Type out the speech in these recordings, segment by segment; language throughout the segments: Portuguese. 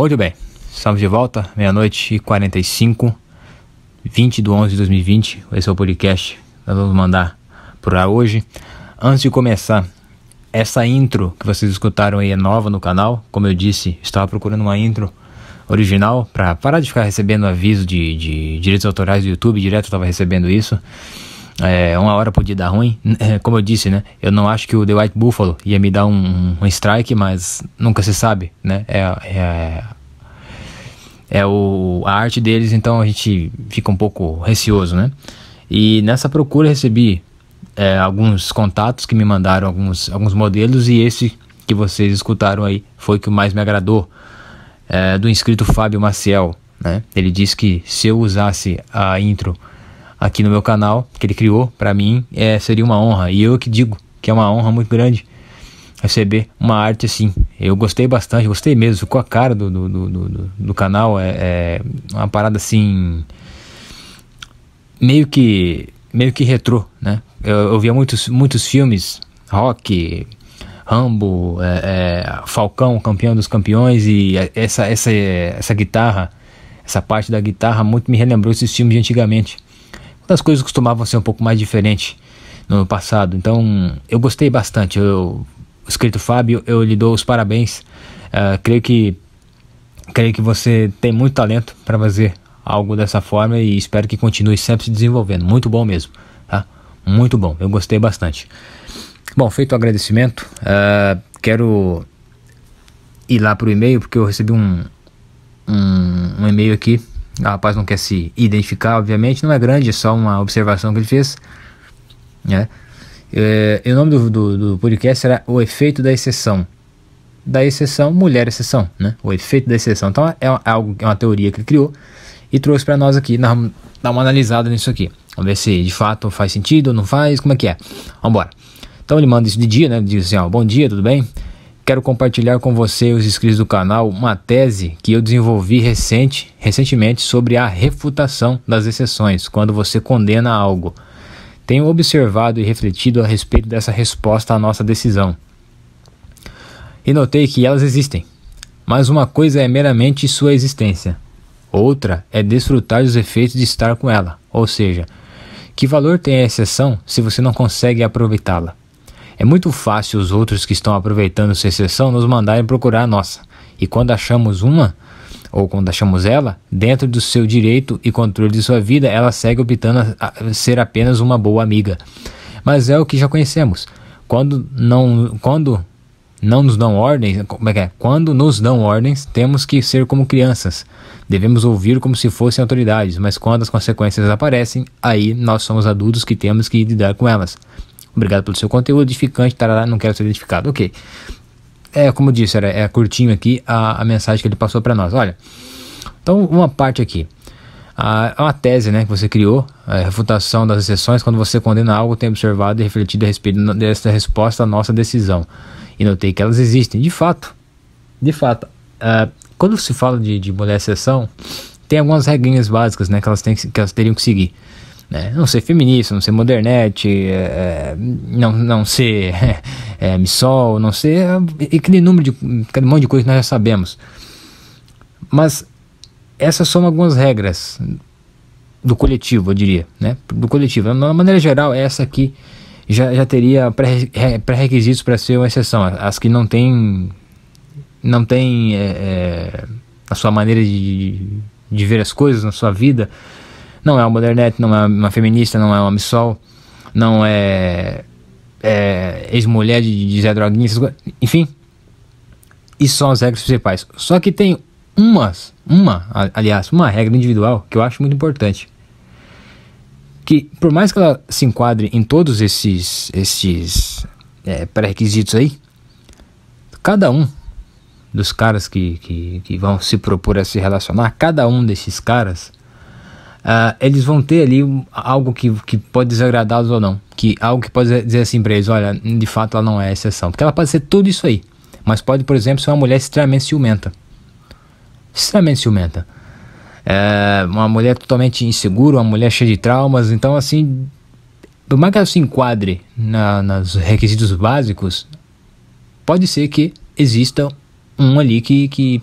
Muito bem, estamos de volta, meia-noite e 45, 20 de 11 de 2020. Esse é o podcast nós vamos mandar lá hoje. Antes de começar, essa intro que vocês escutaram aí é nova no canal. Como eu disse, estava procurando uma intro original para parar de ficar recebendo aviso de, de direitos autorais do YouTube, direto estava recebendo isso. É, uma hora podia dar ruim, é, como eu disse, né? Eu não acho que o The White Buffalo ia me dar um, um strike, mas nunca se sabe, né? É, é, é o, a arte deles, então a gente fica um pouco receoso, né? E nessa procura recebi é, alguns contatos que me mandaram alguns, alguns modelos e esse que vocês escutaram aí foi que mais me agradou, é, do inscrito Fábio Maciel, né? Ele disse que se eu usasse a intro aqui no meu canal, que ele criou para mim, é, seria uma honra. E eu que digo que é uma honra muito grande receber uma arte assim. Eu gostei bastante, gostei mesmo, ficou a cara do, do, do, do, do canal. É, é, uma parada assim. meio que. meio que retrô, né? Eu, eu via muitos, muitos filmes, rock, Rambo, é, é, Falcão, campeão dos campeões, e essa, essa, essa guitarra, essa parte da guitarra, muito me relembrou esses filmes de antigamente. As coisas costumavam ser um pouco mais diferentes no passado, então eu gostei bastante. Eu escrito Fábio, eu lhe dou os parabéns. Uh, creio que creio que você tem muito talento para fazer algo dessa forma e espero que continue sempre se desenvolvendo. Muito bom mesmo, tá? Muito bom, eu gostei bastante. Bom, feito o agradecimento, uh, quero ir lá para o e-mail porque eu recebi um, um, um e-mail aqui. Ah, o rapaz não quer se identificar, obviamente, não é grande, é só uma observação que ele fez, né? É, o nome do, do, do podcast será O Efeito da Exceção. Da exceção, mulher exceção, né? O efeito da exceção. Então é, é algo é uma teoria que ele criou e trouxe para nós aqui, dar uma analisada nisso aqui. Vamos ver se de fato faz sentido ou não faz, como é que é. Vamos embora. Então ele manda isso de dia, né? Ele diz assim, ó, bom dia, tudo bem? Quero compartilhar com você, os inscritos do canal, uma tese que eu desenvolvi recente, recentemente sobre a refutação das exceções, quando você condena algo. Tenho observado e refletido a respeito dessa resposta à nossa decisão. E notei que elas existem, mas uma coisa é meramente sua existência, outra é desfrutar dos efeitos de estar com ela, ou seja, que valor tem a exceção se você não consegue aproveitá-la? É muito fácil os outros que estão aproveitando sua exceção nos mandarem procurar a nossa, e quando achamos uma, ou quando achamos ela, dentro do seu direito e controle de sua vida, ela segue optando a ser apenas uma boa amiga. Mas é o que já conhecemos. Quando não, quando não nos dão ordens, como é que é? Quando nos dão ordens, temos que ser como crianças. Devemos ouvir como se fossem autoridades, mas quando as consequências aparecem, aí nós somos adultos que temos que lidar com elas. Obrigado pelo seu conteúdo edificante, tarará, não quero ser identificado. Ok é, como eu disse, era, é curtinho aqui a, a mensagem que ele passou para nós. Olha, então uma parte aqui. É uma tese né, que você criou, a refutação das exceções, quando você condena algo, tem observado e refletido a respeito dessa resposta à nossa decisão. E notei que elas existem. De fato, de fato, uh, quando se fala de, de mulher exceção, tem algumas regrinhas básicas né, que, elas têm, que elas teriam que seguir. Né? Não ser feminista, não ser modernete, é, é não, não ser é, é, missol, não ser. aquele número de. aquele monte de coisa que nós já sabemos. Mas essas são algumas regras do coletivo, eu diria. Né? Do coletivo. De maneira geral, essa aqui já, já teria pré-requisitos para ser uma exceção. As que não têm. não têm. É, é, a sua maneira de, de ver as coisas, na sua vida não é uma modernete, não é uma feminista, não é uma missol, não é, é ex-mulher de, de Zé Droguinha, enfim. E são as regras principais. Só que tem umas, uma, aliás, uma regra individual que eu acho muito importante. Que por mais que ela se enquadre em todos esses, esses é, pré-requisitos aí, cada um dos caras que, que, que vão se propor a se relacionar, cada um desses caras uh, eles vão ter ali algo que, que pode desagradá-los ou não. Que algo que pode dizer assim para eles, olha, de fato ela não é exceção. Porque ela pode ser tudo isso aí. Mas pode, por exemplo, ser uma mulher extremamente ciumenta. Extremamente ciumenta. É uma mulher totalmente insegura, uma mulher cheia de traumas. Então, assim, por mais que ela se enquadre na, nos requisitos básicos, pode ser que exista um ali que, que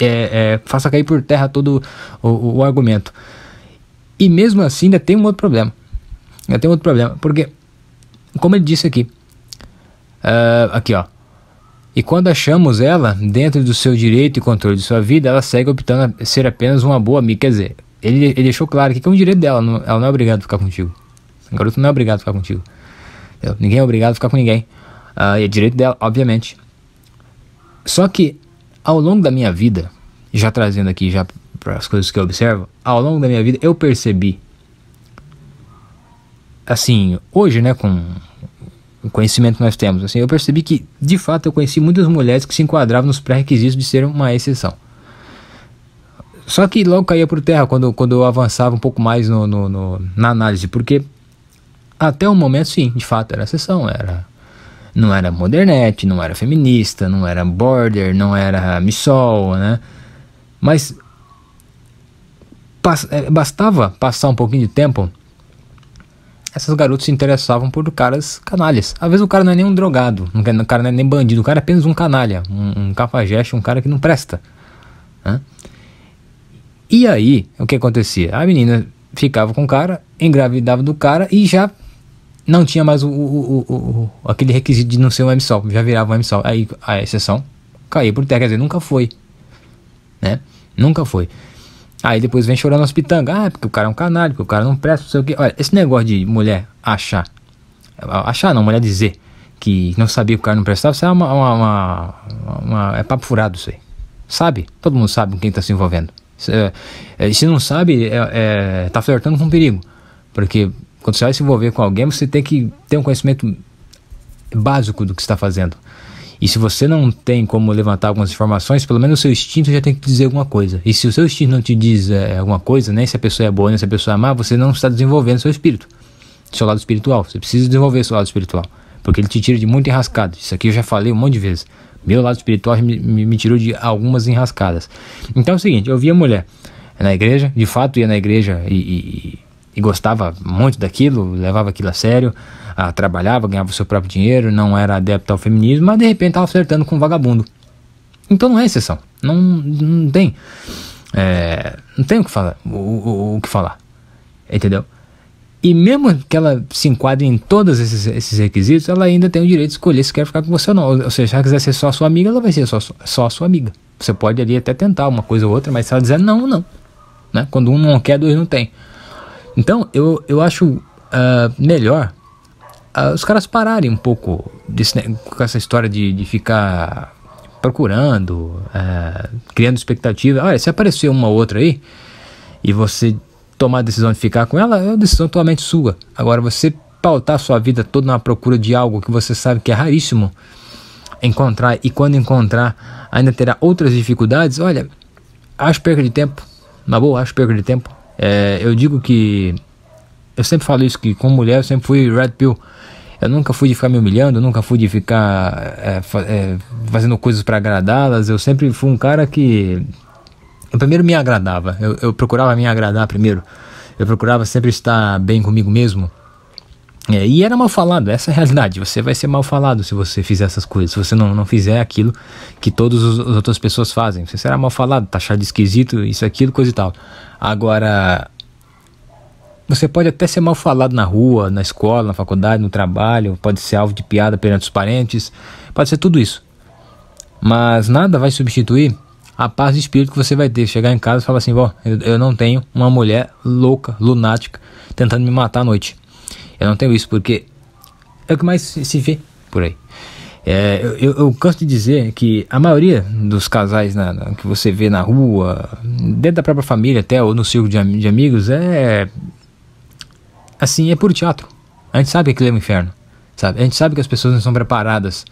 é, é, faça cair por terra todo o, o, o, argumento. E mesmo assim, ainda tem um outro problema. Ainda tem um outro problema, porque, como ele disse aqui, uh, aqui ó. E quando achamos ela dentro do seu direito e controle de sua vida, ela segue optando a ser apenas uma boa amiga. Quer dizer, ele, ele deixou claro que é um direito dela, não, ela não é obrigada a ficar contigo. O garoto não é obrigado a ficar contigo. Ninguém é obrigado a ficar com ninguém. Uh, é direito dela, obviamente. Só que ao longo da minha vida, já trazendo aqui já para as coisas que eu observo, ao longo da minha vida eu percebi assim, hoje, né, com o conhecimento que nós temos, assim, eu percebi que de fato eu conheci muitas mulheres que se enquadravam nos pré-requisitos de ser uma exceção. Só que logo caía por terra quando, quando eu avançava um pouco mais no, no, no na análise, porque até o momento, sim, de fato, era exceção, era não era modernete, não era feminista, não era border, não era missol, né? Mas eh, bastava passar um pouquinho de tempo, essas garotas se interessavam por caras canalhas. Às vezes o cara não é nem um drogado, o cara não é nem bandido, o cara é apenas um canalha, um, um cafajeste, um cara que não presta. Né? E aí, o que acontecia? A menina ficava com o cara, engravidava do cara e já não tinha mais o, o, o, o, aquele requisito de não ser um MSOL, já virava um MSOL. Aí a exceção caiu por terra, quer dizer, nunca foi, né? Nunca foi. Aí depois vem chorando as pitangas, ah, é porque o cara é um canalha, porque o cara não presta, não sei o que. Olha, esse negócio de mulher achar, achar não, mulher dizer que não sabia que o cara não prestava, isso é uma, uma, uma, uma é papo furado isso aí. Sabe? Todo mundo sabe com quem está se envolvendo. Se, é, é, se não sabe, é, é, tá flertando com perigo. Porque quando você vai se envolver com alguém, você tem que ter um conhecimento básico do que está fazendo. E se você não tem como levantar algumas informações, pelo menos o seu instinto já tem que dizer alguma coisa. E se o seu instinto não te diz é, alguma coisa, nem se a pessoa é boa, nem se a pessoa é má, você não está desenvolvendo seu espírito, seu lado espiritual. Você precisa desenvolver seu lado espiritual, porque ele te tira de muito enrascado. Isso aqui eu já falei um monte de vezes. Meu lado espiritual me, me, me tirou de algumas enrascadas. Então é o seguinte: eu via mulher na igreja, de fato ia na igreja e, e e gostava muito daquilo, levava aquilo a sério, ah, trabalhava, ganhava o seu próprio dinheiro, não era adepto ao feminismo, mas de repente estava flertando com um vagabundo. Então não é exceção. Não, não tem. É, não tem o que falar. O, o, o, que falar. Entendeu? E mesmo que ela se enquadre em todos esses, esses, requisitos, ela ainda tem o direito de escolher se quer ficar com você ou não. Ou seja, se ela quiser ser só sua amiga, ela vai ser só, só sua amiga. Você pode ali até tentar uma coisa ou outra, mas se ela dizer não, não. Né? Quando um não quer, dois não tem. Então, eu, eu acho uh, melhor uh, os caras pararem um pouco desse, com essa história de, de ficar procurando, uh, criando expectativa. Olha, se aparecer uma outra aí e você tomar a decisão de ficar com ela, é uma decisão totalmente sua. Agora, você pautar sua vida toda na procura de algo que você sabe que é raríssimo encontrar e quando encontrar ainda terá outras dificuldades, olha, acho perca de tempo. Na boa, acho perca de tempo. É, eu digo que. Eu sempre falo isso, que como mulher eu sempre fui red pill. Eu nunca fui de ficar me humilhando, eu nunca fui de ficar é, é, fazendo coisas para agradá-las. Eu sempre fui um cara que. Eu primeiro me agradava, eu, eu procurava me agradar primeiro. Eu procurava sempre estar bem comigo mesmo. É, e era mal falado, essa é a realidade. Você vai ser mal falado se você fizer essas coisas, se você não, não fizer aquilo que todas as outras pessoas fazem. Você será mal falado, taxado de esquisito, isso, aquilo, coisa e tal. Agora, você pode até ser mal falado na rua, na escola, na faculdade, no trabalho, pode ser alvo de piada perante os parentes, pode ser tudo isso. Mas nada vai substituir a paz de espírito que você vai ter. Chegar em casa e falar assim: "Vó, eu, eu não tenho uma mulher louca, lunática, tentando me matar à noite. Eu não tenho isso porque é o que mais se vê por aí. É, eu, eu, canso de dizer que a maioria dos casais na, na, que você vê na rua, dentro da própria família até, ou no círculo de, de amigos, é. Assim, é puro teatro. A gente sabe que aquilo é um inferno, sabe? A gente sabe que as pessoas não são preparadas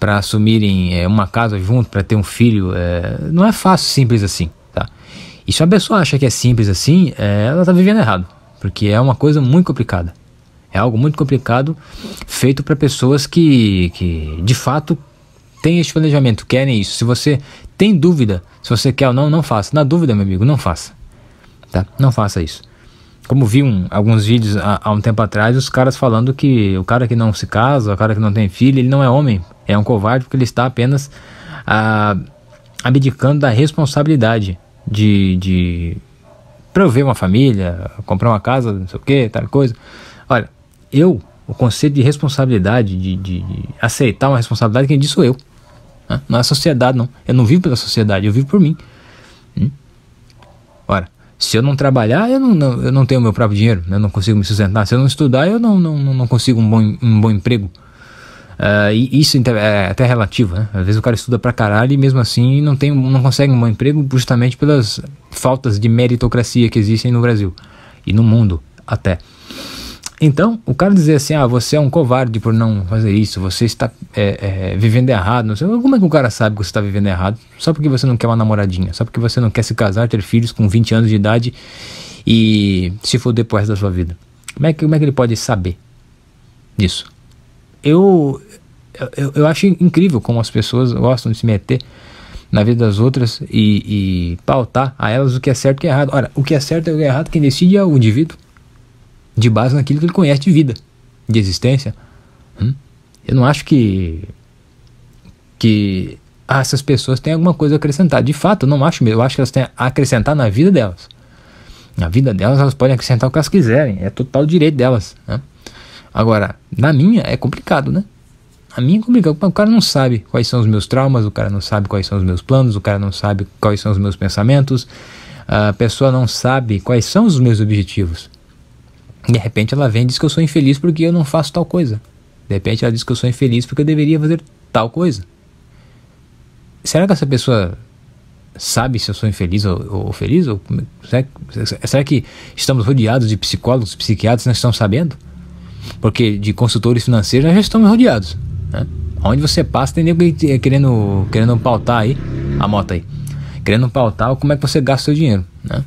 para assumirem é, uma casa junto, para ter um filho. É, não é fácil, simples assim, tá? E se a pessoa acha que é simples assim, é, ela tá vivendo errado, porque é uma coisa muito complicada. É algo muito complicado, feito para pessoas que, que de fato têm esse planejamento, querem isso. Se você tem dúvida, se você quer ou não, não faça. Na dúvida, meu amigo, não faça. Tá? Não faça isso. Como vi um, alguns vídeos há, há um tempo atrás, os caras falando que o cara que não se casa, o cara que não tem filho, ele não é homem, é um covarde porque ele está apenas ah, abdicando da responsabilidade de, de prover uma família, comprar uma casa, não sei o que, tal coisa. Olha, eu, o conceito de responsabilidade, de, de, aceitar uma responsabilidade, quem diz sou eu. Né? Não é a sociedade, não. Eu não vivo pela sociedade, eu vivo por mim. Hum? Ora, se eu não trabalhar, eu não, não eu não tenho meu próprio dinheiro, né? eu não consigo me sustentar. Se eu não estudar, eu não, não, não consigo um bom, um bom emprego. Uh, e isso é até relativo, né? Às vezes o cara estuda pra caralho e mesmo assim não, tem, não consegue um bom emprego justamente pelas faltas de meritocracia que existem no Brasil e no mundo até. Então, o cara dizer assim, ah, você é um covarde por não fazer isso, você está é, é, vivendo errado, não sei, como é que o cara sabe que você está vivendo errado? Só porque você não quer uma namoradinha, só porque você não quer se casar, ter filhos com 20 anos de idade e se for depois resto da sua vida. Como é que, como é que ele pode saber disso? Eu, eu, eu acho incrível como as pessoas gostam de se meter na vida das outras e, e pautar a elas o que é certo e o que é errado. Ora, o que é certo e o que é errado, quem decide é o indivíduo de base naquilo que ele conhece de vida, de existência. Hum? Eu não acho que que ah, essas pessoas têm alguma coisa a acrescentar. De fato, eu não acho mesmo. Eu acho que elas têm a acrescentar na vida delas. Na vida delas, elas podem acrescentar o que elas quiserem. É total direito delas. Né? Agora, na minha é complicado, né? A minha é complicado. O cara não sabe quais são os meus traumas, o cara não sabe quais são os meus planos, o cara não sabe quais são os meus pensamentos. A pessoa não sabe quais são os meus objetivos. De repente ela vem e diz que eu sou infeliz porque eu não faço tal coisa. De repente ela diz que eu sou infeliz porque eu deveria fazer tal coisa. Será que essa pessoa sabe se eu sou infeliz ou, ou, ou feliz? Ou, é será, que, será que estamos rodeados de psicólogos, psiquiatras, não estamos sabendo? Porque de consultores financeiros nós já estamos rodeados. Né? Onde você passa tem ninguém eh, querendo, querendo pautar aí, a moto aí, querendo pautar como é que você gasta o seu dinheiro. Né?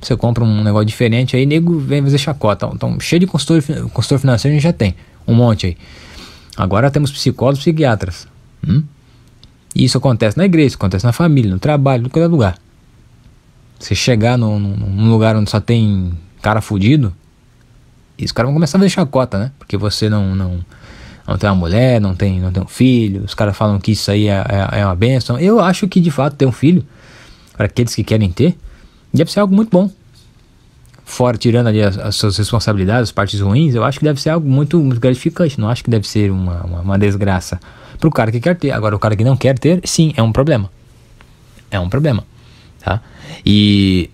você compra um negócio diferente, aí nego vem fazer chacota. Então, cheio de consultor, consultor financeiro a gente já tem, um monte aí. Agora temos psicólogos psiquiatras. Hum? E isso acontece na igreja, acontece na família, no trabalho, em qualquer lugar. Você chegar num, num lugar onde só tem cara fudido, e os caras vão começar a fazer chacota, né? Porque você não, não, não tem uma mulher, não tem, não tem um filho, os caras falam que isso aí é, é, é uma benção. Eu acho que de fato ter um filho, para aqueles que querem ter, Deve ser algo muito bom. Fora, tirando ali as, as suas responsabilidades, as partes ruins, eu acho que deve ser algo muito, muito gratificante. Não acho que deve ser uma, uma, uma desgraça para o cara que quer ter. Agora, o cara que não quer ter, sim, é um problema. É um problema. Tá? E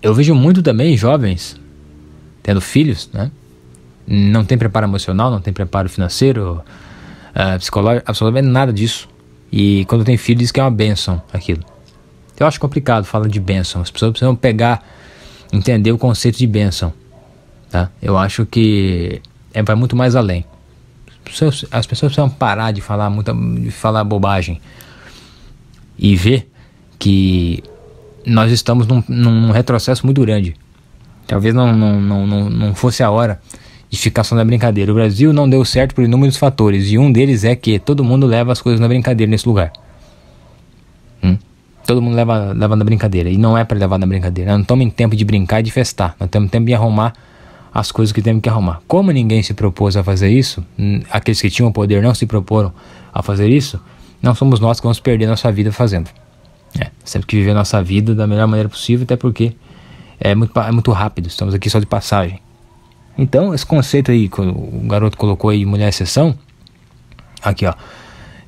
eu vejo muito também jovens tendo filhos, né? Não tem preparo emocional, não tem preparo financeiro, uh, psicológico, absolutamente nada disso. E quando tem filho diz que é uma benção aquilo. Eu acho complicado falar de bênção. As pessoas precisam pegar, entender o conceito de bênção. Tá? Eu acho que é, vai muito mais além. As pessoas precisam parar de falar, muita, de falar bobagem e ver que nós estamos num, num retrocesso muito grande. Talvez não, não, não, não, fosse a hora de ficar só na brincadeira. O Brasil não deu certo por inúmeros fatores e um deles é que todo mundo leva as coisas na brincadeira nesse lugar. Todo mundo leva, leva na brincadeira. E não é para levar na brincadeira. Nós né? não tomem em tempo de brincar e de festar. Nós temos tempo de arrumar as coisas que temos que arrumar. Como ninguém se propôs a fazer isso, aqueles que tinham poder não se proporam a fazer isso, não somos nós que vamos perder nossa vida fazendo. É, sempre que viver nossa vida da melhor maneira possível, até porque é muito, é muito rápido, estamos aqui só de passagem. Então, esse conceito aí que o garoto colocou aí, mulher exceção, aqui ó,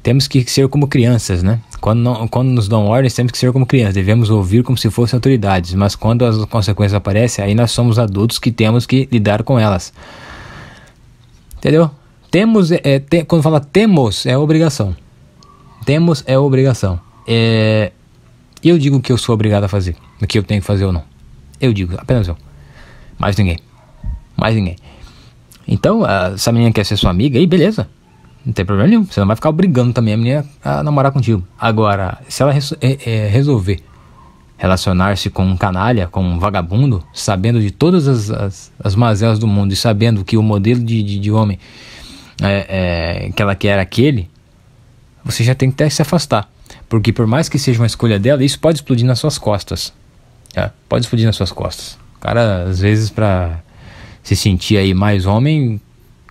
temos que ser como crianças, né? Quando, não, quando nos dão ordens, temos que ser como crianças, devemos ouvir como se fossem autoridades, mas quando as consequências aparecem, aí nós somos adultos que temos que lidar com elas. Entendeu? Temos, é, é quando fala temos, é obrigação. Temos é obrigação. É, eu digo que eu sou obrigado a fazer, o que eu tenho que fazer ou não. Eu digo, apenas eu. Mais ninguém. Mais ninguém. Então, ah, essa menina quer ser sua amiga, aí beleza. Não tem problema nenhum. Você não vai ficar brigando também é a menina a namorar contigo. Agora, se ela é, é, resolver relacionar-se com um canalha, com um vagabundo, sabendo de todas as, as, as mazelas do mundo e sabendo que o modelo de, de, de homem é, é, que ela quer aquele, você já tem que até se afastar. Porque por mais que seja uma escolha dela, isso pode explodir nas suas costas. É, pode explodir nas suas costas. O cara, às vezes, para se sentir aí mais homem,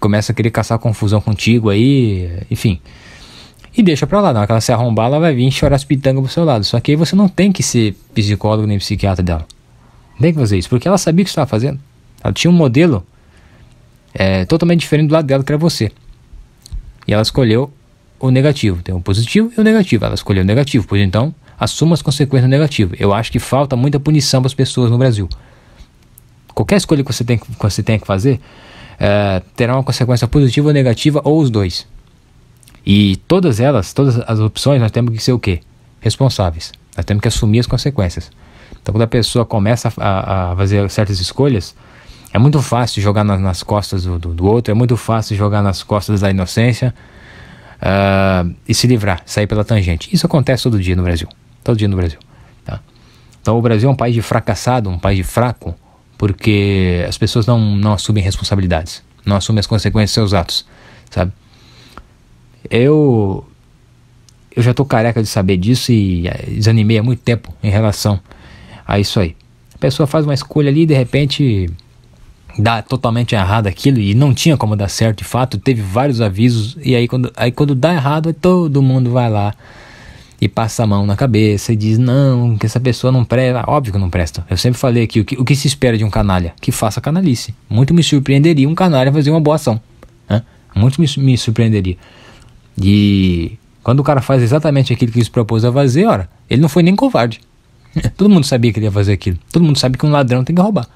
começa a querer caçar confusão contigo aí, enfim. E deixa pra lá, na hora que ela se arrombar, ela vai vir chorar as pitangas pro seu lado. Só que aí você não tem que ser psicólogo nem psiquiatra dela. Não tem que fazer isso, porque ela sabia o que estava fazendo. Ela tinha um modelo é, totalmente diferente do lado dela, que era você. E ela escolheu o negativo. Tem o positivo e o negativo. Ela escolheu o negativo, pois então assuma as consequências do negativo. Eu acho que falta muita punição para as pessoas no Brasil. Qualquer escolha que você tem que você tenha que fazer, é, terá uma consequência positiva ou negativa, ou os dois. E todas elas, todas as opções, nós temos que ser o quê? Responsáveis. Nós temos que assumir as consequências. Então, quando a pessoa começa a, a fazer certas escolhas, é muito fácil jogar nas, nas costas do, do, do, outro, é muito fácil jogar nas costas da inocência uh, e se livrar, sair pela tangente. Isso acontece todo dia no Brasil. Todo dia no Brasil. Tá? Então, o Brasil é um país de fracassado, um país de fraco, porque as pessoas não, não assumem responsabilidades, não assumem as consequências dos seus atos, sabe? Eu eu já tô careca de saber disso e eh, desanimei há muito tempo em relação a isso aí. A pessoa faz uma escolha ali e de repente dá totalmente errado aquilo e não tinha como dar certo de fato, teve vários avisos e aí quando, aí quando dá errado todo mundo vai lá e passa a mão na cabeça e diz: não, que essa pessoa não presta. Óbvio que não presta. Eu sempre falei aqui: o que, o que se espera de um canalha? Que faça canalice. Muito me surpreenderia um canalha fazer uma boa ação. Né? Muito me, me surpreenderia. E quando o cara faz exatamente aquilo que ele se propôs a fazer, ora, ele não foi nem covarde. Todo mundo sabia que ele ia fazer aquilo. Todo mundo sabe que um ladrão tem que roubar.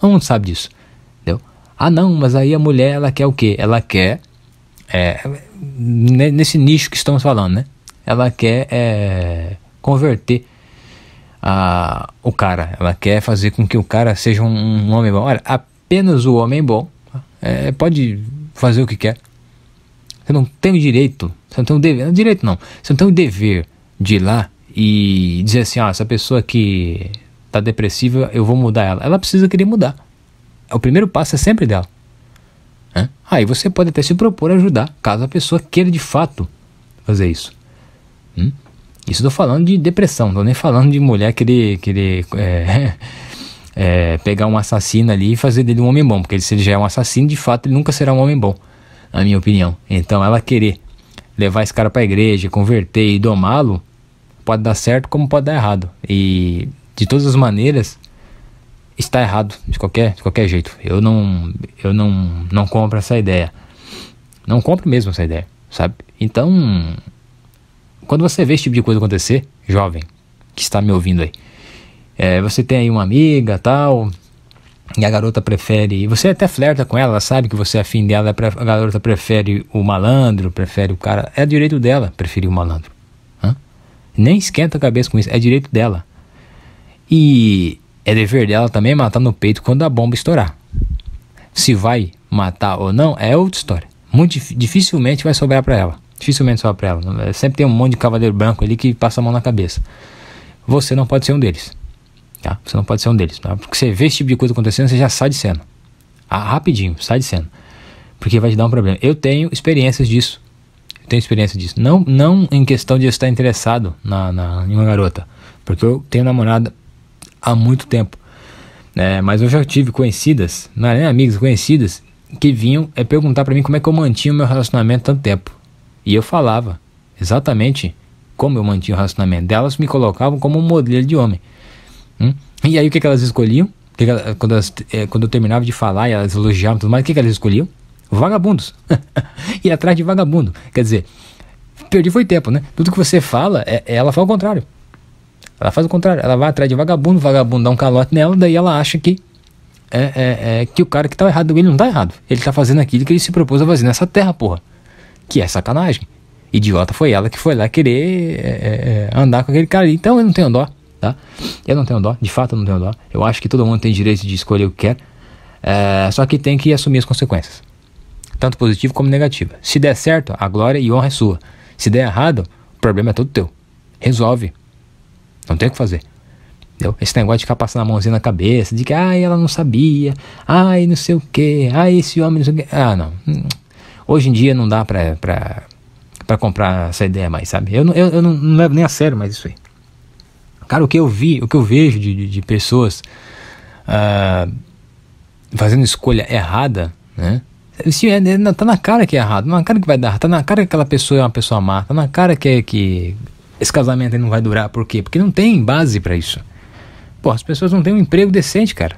Todo mundo sabe disso. Entendeu? Ah, não, mas aí a mulher, ela quer o quê? Ela quer. É, nesse nicho que estamos falando, né? ela quer é, converter a, o cara, ela quer fazer com que o cara seja um, um homem bom. Olha, apenas o homem bom é, pode fazer o que quer. Você não tem o direito, você não tem o dever, não, direito não, você não tem o dever de ir lá e dizer assim, ó, ah, essa pessoa que tá depressiva, eu vou mudar ela. Ela precisa querer mudar. É, o primeiro passo é sempre dela. Aí você pode até se propor a ajudar, caso a pessoa queira de fato fazer isso. Hum? Isso tô falando de depressão, não tô nem falando de mulher querer, querer é, é, pegar um assassino ali e fazer dele um homem bom, porque se ele já é um assassino, de fato ele nunca será um homem bom, na minha opinião. Então ela querer levar esse cara para a igreja, converter e domá-lo, pode dar certo como pode dar errado. E de todas as maneiras, está errado de qualquer, de qualquer jeito. Eu não eu não não compro essa ideia. Não compro mesmo essa ideia, sabe? Então, quando você vê esse tipo de coisa acontecer, jovem que está me ouvindo aí, é, você tem aí uma amiga tal, e a garota prefere. Você até flerta com ela, ela sabe que você é afim dela, é a garota prefere o malandro, prefere o cara. É direito dela preferir o malandro. Hã? Nem esquenta a cabeça com isso, é direito dela. E é dever dela também matar no peito quando a bomba estourar. Se vai matar ou não é outra história. Muito dificilmente vai sobrar para ela. Dificilmente para ela. Sempre tem um monte de cavaleiro branco ali que passa a mão na cabeça. Você não pode ser um deles. Tá? Você não pode ser um deles. Tá? Porque você vê esse tipo de coisa acontecendo, você já sai de cena. Ah, rapidinho, sai de cena. Porque vai te dar um problema. Eu tenho experiências disso. Eu tenho experiência disso. Não, não em questão de eu estar interessado na, na, em uma garota. Porque eu tenho namorada há muito tempo. É, mas eu já tive conhecidas, não é nem amigas, conhecidas, que vinham é, perguntar para mim como é que eu mantinha o meu relacionamento tanto tempo. E eu falava exatamente como eu mantinha o racionamento delas, me colocavam como um modelo de homem. Hum? E aí o que, que elas escolhiam? Que que elas, quando, elas, é, quando eu terminava de falar e elas elogiavam tudo mais, o que, que elas escolhiam? Vagabundos. e atrás de vagabundo. Quer dizer, perdi foi tempo, né? Tudo que você fala, é, é ela fala o contrário. Ela faz o contrário. Ela vai atrás de vagabundo, vagabundo dá um calote nela, daí ela acha que é, é, é que o cara que tá errado, ele não tá errado. Ele tá fazendo aquilo que ele se propôs a fazer nessa terra, porra que é sacanagem. Idiota foi ela que foi lá querer é, é, é, andar com aquele cara ali. Então eu não tenho dó, tá? Eu não tenho dó, de fato eu não tenho dó. Eu acho que todo mundo tem direito de escolher o que quer, é, só que tem que assumir as consequências, tanto positivo como negativa. Se der certo, a glória e honra é sua. Se der errado, o problema é todo teu. Resolve. Não tem o que fazer. Entendeu? Esse negócio de ficar passando a mãozinha na cabeça, de que ai, ela não sabia, ai, não sei o que, ai, esse homem não sei o que. Ah, não. Hoje em dia não dá pra, comprar essa ideia mais, sabe? Eu, eu, eu não, não levo nem a sério mais isso aí. Cara, o que eu vi, o que eu vejo de, de, de pessoas uh, fazendo escolha errada, né? Isso é, é, tá na cara que é errado, tá na cara que vai dar, tá na cara que aquela pessoa é uma pessoa má, tá na cara que, é, que esse casamento aí não vai durar, por quê? Porque não tem base para isso. Pô, as pessoas não têm um emprego decente, cara.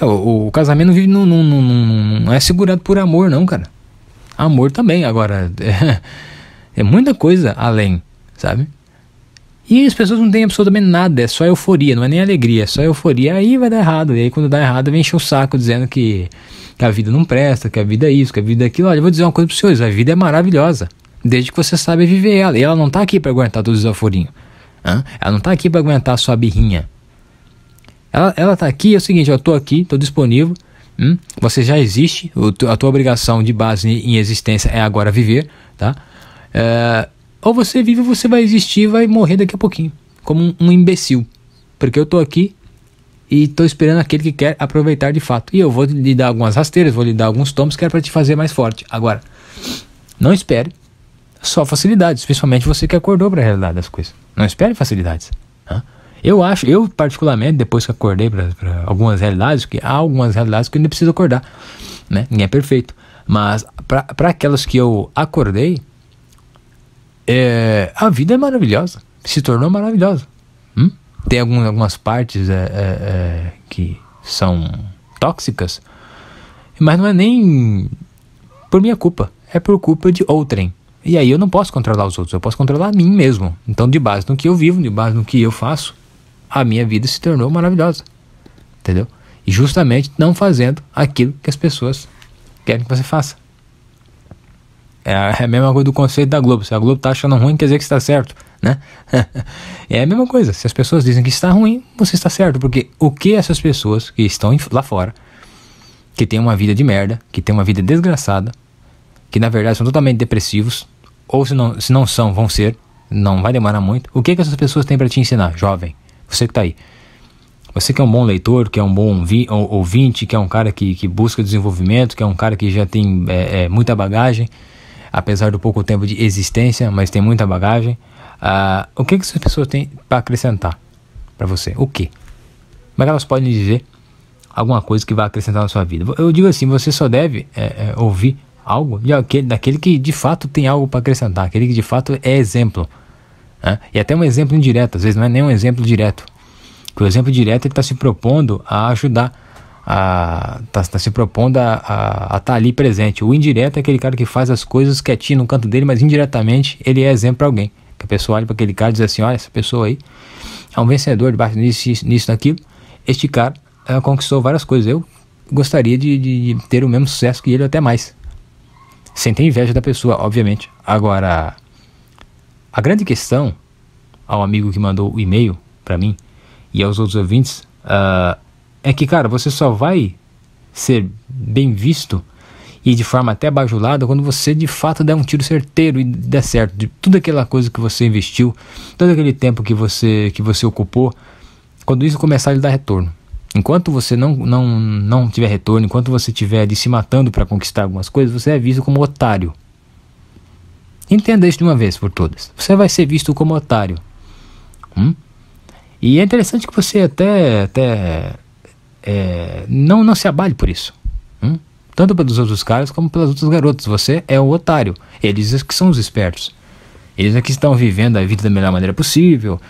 É, o, o casamento vive não, não, é segurado por amor, não, cara. Amor também, agora. É, é muita coisa além, sabe? E as pessoas não têm absolutamente nada, é só euforia, não é nem alegria, é só euforia. Aí vai dar errado. E aí quando dá errado, vem encher o saco dizendo que, que a vida não presta, que a vida é isso, que a vida é aquilo. Olha, eu vou dizer uma coisa para senhores a vida é maravilhosa, desde que você sabe viver ela. E ela não tá aqui para aguentar todos os euforinhos. Ela não tá aqui para aguentar a sua birrinha. Ela, ela tá aqui, é o seguinte, eu tô aqui, tô disponível. Hum? Você já existe, a tua obrigação de base em existência é agora viver, tá? É, ou você vive, você vai existir, vai morrer daqui a pouquinho, como um, um imbecil, porque eu tô aqui e estou esperando aquele que quer aproveitar de fato. E eu vou lhe dar algumas rasteiras, vou lhe dar alguns tomos que é para te fazer mais forte. Agora, não espere só facilidades, principalmente você que acordou para a realidade das coisas. Não espere facilidades. Eu acho, eu particularmente, depois que acordei para algumas realidades, que há algumas realidades que eu ainda preciso acordar, né? Ninguém é perfeito. Mas para aquelas que eu acordei, é, a vida é maravilhosa, se tornou maravilhosa. Hum? Tem algumas, algumas partes é, é, é, que são tóxicas, mas não é nem por minha culpa, é por culpa de outrem. E aí eu não posso controlar os outros, eu posso controlar a mim mesmo. Então, de base no que eu vivo, de base no que eu faço, a minha vida se tornou maravilhosa. Entendeu? E justamente não fazendo aquilo que as pessoas querem que você faça. É a é mesma coisa do conceito da Globo. Se a Globo está achando ruim, quer dizer que está certo, né? é a mesma coisa. Se as pessoas dizem que está ruim, você está certo. Porque o que essas pessoas que estão lá fora, que têm uma vida de merda, que têm uma vida desgraçada, que na verdade são totalmente depressivos, ou se não, se não são, vão ser, não vai demorar muito. O que, que essas pessoas têm para te ensinar, jovem? Você que está aí. Você que é um bom leitor, que é um bom ouvinte, que é um cara que, que busca desenvolvimento, que é um cara que já tem é, é, muita bagagem, apesar do pouco tempo de existência, mas tem muita bagagem. Ah, o que, que essas pessoas têm para acrescentar para você? O que? Como é que elas podem dizer alguma coisa que vai acrescentar na sua vida? Eu digo assim, você só deve é, é ouvir algo daquele, daquele que de fato tem algo para acrescentar, aquele que de fato é exemplo. Né? E até um exemplo indireto, às vezes não é nem um exemplo direto. Porque o exemplo direto ele está se propondo a ajudar, está tá se propondo a estar tá ali presente. O indireto é aquele cara que faz as coisas quietinho no canto dele, mas indiretamente ele é exemplo para alguém. Que a pessoa olha para aquele cara e diz assim: olha, essa pessoa aí é um vencedor debaixo disso, nisso, naquilo. Este cara é, conquistou várias coisas. Eu gostaria de, de, de ter o mesmo sucesso que ele, até mais. Sem ter inveja da pessoa, obviamente. Agora a grande questão ao amigo que mandou o e-mail para mim e aos outros ouvintes uh, é que, cara, você só vai ser bem visto e de forma até bajulada quando você de fato der um tiro certeiro e der certo de tudo aquela coisa que você investiu, todo aquele tempo que você que você ocupou, quando isso começar a lhe dar retorno. Enquanto você não, não, não tiver retorno, enquanto você estiver se matando para conquistar algumas coisas, você é visto como otário. Entenda isso de uma vez por todas. Você vai ser visto como otário. Hum? E é interessante que você até, até é, não, não se abale por isso. Hum? Tanto pelos outros caras como pelas outras garotas. Você é o otário. Eles é que são os espertos. Eles é que estão vivendo a vida da melhor maneira possível.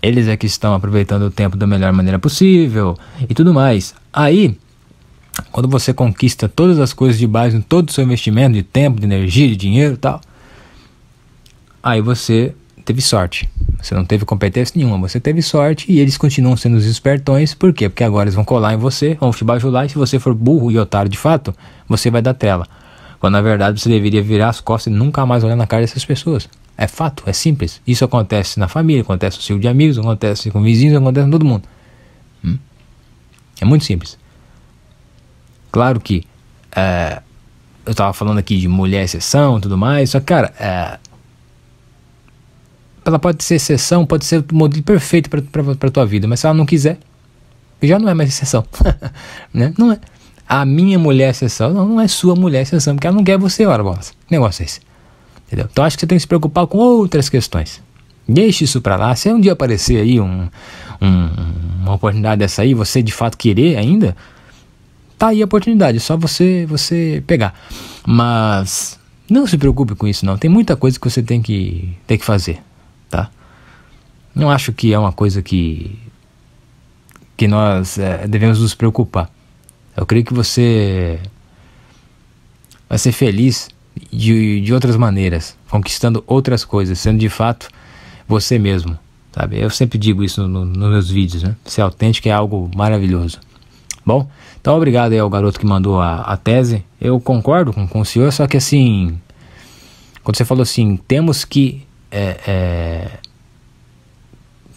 Eles é que estão aproveitando o tempo da melhor maneira possível. E tudo mais. Aí, quando você conquista todas as coisas de base em todo o seu investimento de tempo, de energia, de dinheiro e tal, aí você teve sorte. Você não teve competência nenhuma, você teve sorte e eles continuam sendo os espertões, por quê? Porque agora eles vão colar em você, vão te bajular e se você for burro e otário de fato, você vai dar tela. Quando na verdade você deveria virar as costas e nunca mais olhar na cara dessas pessoas. É fato, é simples. Isso acontece na família, acontece no círculo de amigos, acontece com vizinhos, acontece com todo mundo. Hum? É muito simples. Claro que é, eu estava falando aqui de mulher exceção e tudo mais, só que, cara, é, ela pode ser exceção, pode ser o modelo perfeito para a tua vida, mas se ela não quiser, já não é mais exceção. né? Não é. A minha mulher é exceção, não, não é sua mulher é exceção, porque ela não quer você, ora bolas. Negócio é esse. Entendeu? Então acho que você tem que se preocupar com outras questões. Deixe isso para lá. Se um dia aparecer aí um, um, uma oportunidade dessa aí, você de fato querer ainda, tá aí a oportunidade, é só você você pegar. Mas não se preocupe com isso não. Tem muita coisa que você tem que tem que fazer tá? Não acho que é uma coisa que que nós é, devemos nos preocupar. Eu creio que você vai ser feliz de, de outras maneiras, conquistando outras coisas, sendo de fato você mesmo, sabe? Eu sempre digo isso no, no, nos meus vídeos, né? Ser autêntico é algo maravilhoso. Bom, então obrigado aí ao garoto que mandou a, a tese. Eu concordo com, com o senhor, só que assim, quando você falou assim, temos que é, é,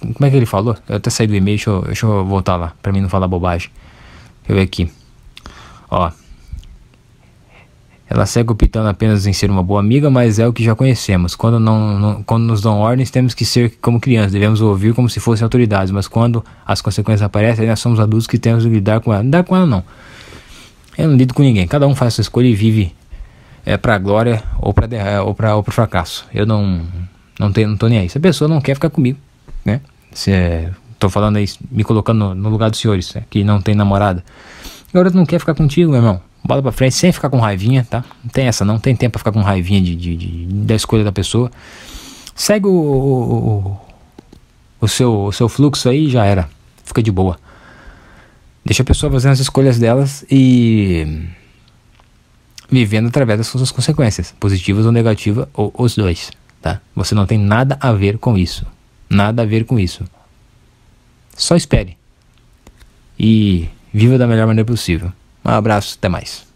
como é que ele falou? Eu até saí do e-mail, deixa eu, deixa eu voltar lá, pra mim não falar bobagem. Deixa eu ver aqui. Ó. Ela segue optando apenas em ser uma boa amiga, mas é o que já conhecemos. Quando, não, não, quando nos dão ordens, temos que ser como crianças, devemos ouvir como se fossem autoridades, mas quando as consequências aparecem, nós somos adultos que temos que lidar com ela. Não dá com ela, não. Eu não lido com ninguém, cada um faz sua escolha e vive é, pra glória ou para ou ou fracasso. Eu não, não, tem, não tô nem aí. Se a pessoa não quer ficar comigo, né? Se é, tô falando aí, me colocando no, no lugar dos senhores, né? que não tem namorada. Agora não quer ficar contigo, meu irmão. Bola pra frente, sem ficar com raivinha, tá? Não tem essa, não tem tempo pra ficar com raivinha de, de, de da escolha da pessoa. Segue o, o, o, seu, o seu fluxo aí já era. Fica de boa. Deixa a pessoa fazendo as escolhas delas e vivendo através das suas consequências, positivas ou negativas, ou os dois tá? Você não tem nada a ver com isso. Nada a ver com isso. Só espere. E viva da melhor maneira possível. Um abraço, até mais.